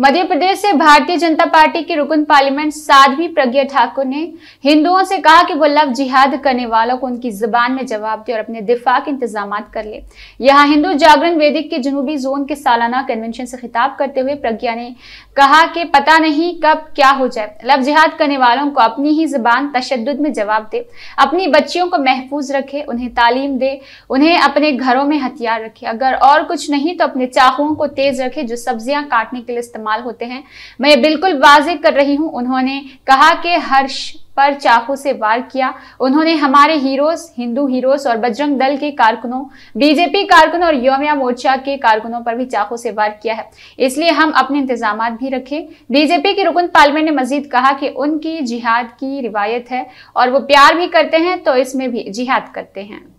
मध्य प्रदेश से भारतीय जनता पार्टी के रुकन पार्लियामेंट साध्वी प्रज्ञा ठाकुर ने हिंदुओं से कहा कि वो लव जिहाद करने वालों को उनकी जबान में जवाब दे और अपने दिफा के इंतजाम कर ले यहाँ हिंदू जागरण वेदिक के जनूबी जोन के सालाना कन्वेंशन से खिताब करते हुए प्रज्ञा ने कहा कि पता नहीं कब क्या हो जाए लव जिहाद करने वालों को अपनी ही जबान तशद में जवाब दे अपनी बच्चियों को महफूज रखे उन्हें तालीम दे उन्हें अपने घरों में हथियार रखे अगर और कुछ नहीं तो अपने चाहुओं को तेज रखे जो सब्जियां काटने के लिए इस्तेमाल इस्तेमाल होते हैं मैं बिल्कुल वाजिब कर रही हूँ उन्होंने कहा कि हर्ष पर चाकू से वार किया उन्होंने हमारे हीरोज हिंदू हीरोज और बजरंग दल के कारकुनों बीजेपी कारकुन और योमिया मोर्चा के कारकुनों पर भी चाकू से वार किया है इसलिए हम अपने इंतजाम भी रखें बीजेपी के रुकन पार्लियामेंट ने मजीद कहा कि उनकी जिहाद की रिवायत है और वो प्यार भी करते हैं तो इसमें भी जिहाद करते हैं